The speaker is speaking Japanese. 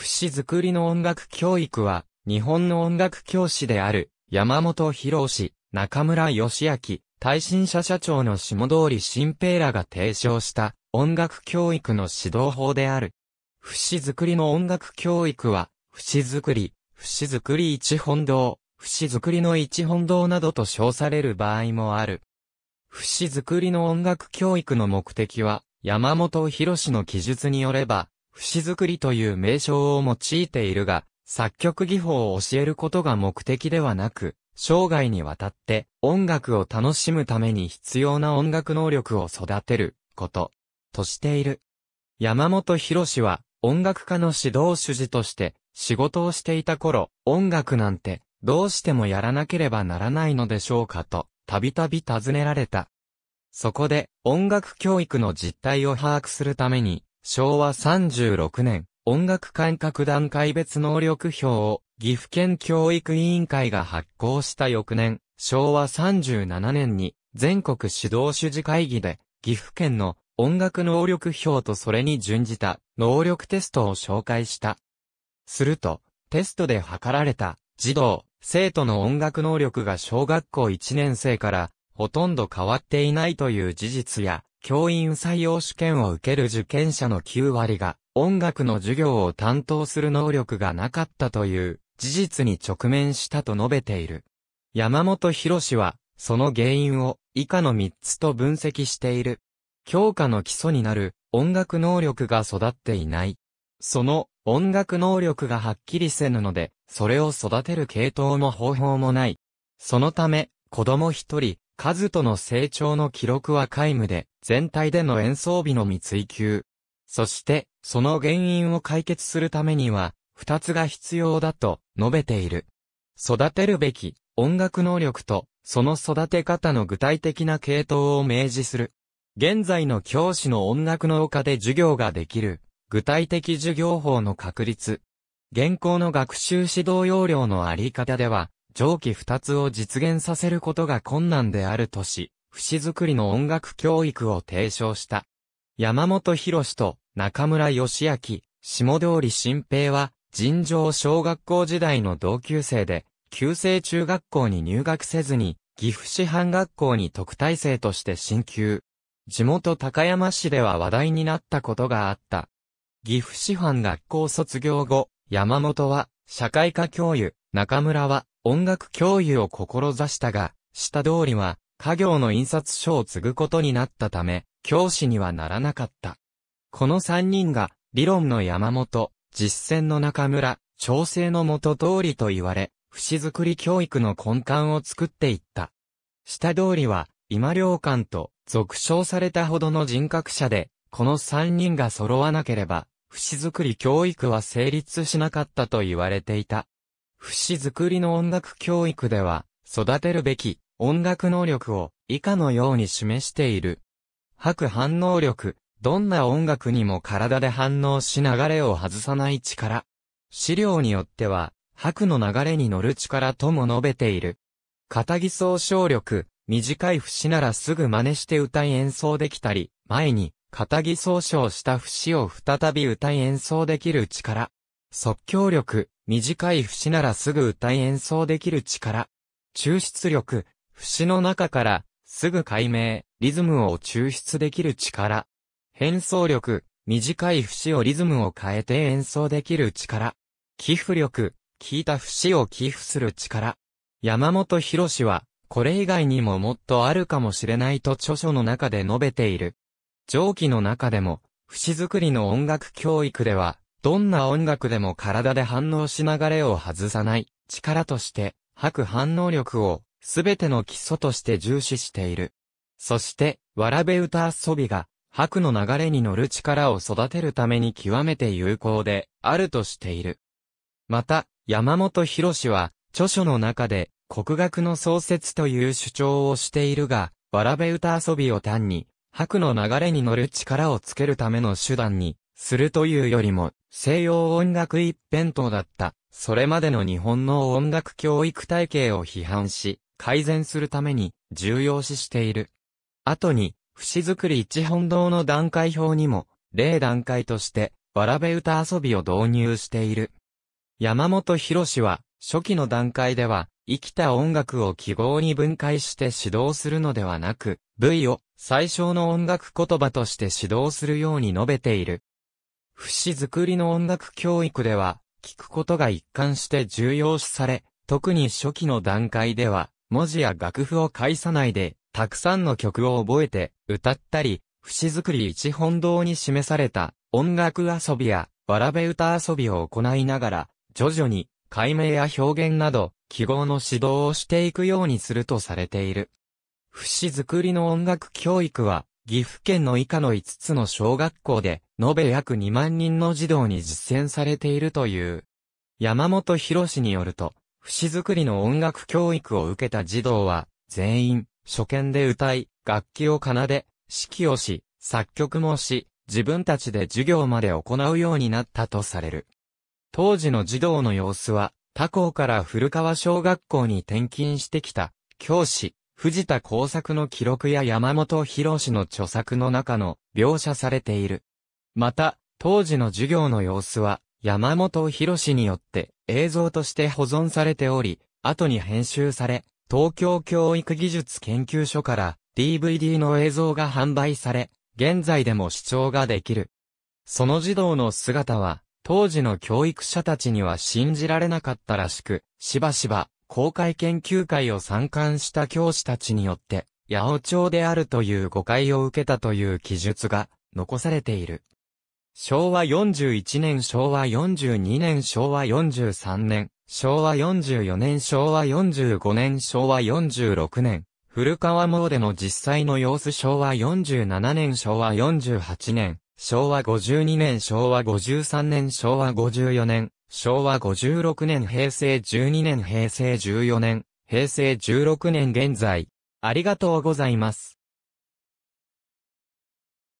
不死作りの音楽教育は、日本の音楽教師である、山本博士、中村義明、耐震者社長の下通り新平らが提唱した音楽教育の指導法である。不死作りの音楽教育は、不死作り、不死作り一本堂、不死作りの一本堂などと称される場合もある。不死作りの音楽教育の目的は、山本博士の記述によれば、節作りという名称を用いているが、作曲技法を教えることが目的ではなく、生涯にわたって音楽を楽しむために必要な音楽能力を育てること、としている。山本博士は音楽家の指導主事として仕事をしていた頃、音楽なんてどうしてもやらなければならないのでしょうかと、たびたび尋ねられた。そこで音楽教育の実態を把握するために、昭和36年、音楽感覚段階別能力表を岐阜県教育委員会が発行した翌年、昭和37年に全国指導主事会議で岐阜県の音楽能力表とそれに準じた能力テストを紹介した。すると、テストで測られた児童、生徒の音楽能力が小学校1年生からほとんど変わっていないという事実や、教員採用試験を受ける受験者の9割が音楽の授業を担当する能力がなかったという事実に直面したと述べている。山本博士は、その原因を以下の3つと分析している。教科の基礎になる音楽能力が育っていない。その音楽能力がはっきりせぬので、それを育てる系統も方法もない。そのため、子供一人、カズとの成長の記録は皆無で、全体での演奏日のみ追求。そして、その原因を解決するためには、二つが必要だと述べている。育てるべき音楽能力と、その育て方の具体的な系統を明示する。現在の教師の音楽の丘で授業ができる、具体的授業法の確立。現行の学習指導要領のあり方では、上記二つを実現させることが困難であるとし、不死作りの音楽教育を提唱した。山本博士と中村義明、下通り新平は、尋常小学校時代の同級生で、旧制中学校に入学せずに、岐阜市藩学校に特待生として進級。地元高山市では話題になったことがあった。岐阜市藩学校卒業後、山本は、社会科教諭、中村は、音楽教諭を志したが、下通りは、家業の印刷所を継ぐことになったため、教師にはならなかった。この三人が、理論の山本、実践の中村、調整の元通りと言われ、節づくり教育の根幹を作っていった。下通りは、今良官と、俗称されたほどの人格者で、この三人が揃わなければ、節づくり教育は成立しなかったと言われていた。不死作りの音楽教育では、育てるべき音楽能力を以下のように示している。白反応力、どんな音楽にも体で反応し流れを外さない力。資料によっては、白の流れに乗る力とも述べている。片木奏唱力、短い節ならすぐ真似して歌い演奏できたり、前に、片木奏唱した節を再び歌い演奏できる力。即興力、短い節ならすぐ歌い演奏できる力。抽出力、節の中から、すぐ解明、リズムを抽出できる力。変奏力、短い節をリズムを変えて演奏できる力。寄付力、聞いた節を寄付する力。山本博士は、これ以外にももっとあるかもしれないと著書の中で述べている。上記の中でも、節作りの音楽教育では、どんな音楽でも体で反応し流れを外さない力として、吐く反応力をすべての基礎として重視している。そして、わらべ歌遊びが、白の流れに乗る力を育てるために極めて有効であるとしている。また、山本博士は、著書の中で、国学の創設という主張をしているが、わらべ歌遊びを単に、白の流れに乗る力をつけるための手段にするというよりも、西洋音楽一辺倒だった、それまでの日本の音楽教育体系を批判し、改善するために重要視している。後に、節作り一本堂の段階表にも、例段階として、わらべ歌遊びを導入している。山本博士は、初期の段階では、生きた音楽を記号に分解して指導するのではなく、部位を最小の音楽言葉として指導するように述べている。不死作りの音楽教育では、聞くことが一貫して重要視され、特に初期の段階では、文字や楽譜を介さないで、たくさんの曲を覚えて、歌ったり、不死作り一本堂に示された、音楽遊びや、わらべ歌遊びを行いながら、徐々に、解明や表現など、記号の指導をしていくようにするとされている。不死作りの音楽教育は、岐阜県の以下の5つの小学校で、延べ約2万人の児童に実践されているという。山本博士によると、節作りの音楽教育を受けた児童は、全員、初見で歌い、楽器を奏で、指揮をし、作曲もし、自分たちで授業まで行うようになったとされる。当時の児童の様子は、他校から古川小学校に転勤してきた、教師、藤田耕作の記録や山本博士の著作の中の描写されている。また、当時の授業の様子は、山本博によって映像として保存されており、後に編集され、東京教育技術研究所から DVD の映像が販売され、現在でも視聴ができる。その児童の姿は、当時の教育者たちには信じられなかったらしく、しばしば、公開研究会を参観した教師たちによって、八百長であるという誤解を受けたという記述が残されている。昭和41年、昭和42年、昭和43年、昭和44年、昭和45年、昭和46年、古川詣の実際の様子昭和47年、昭和48年、昭和52年、昭和53年、昭和54年、昭和56年、平成12年、平成14年、平成16年現在。ありがとうございます。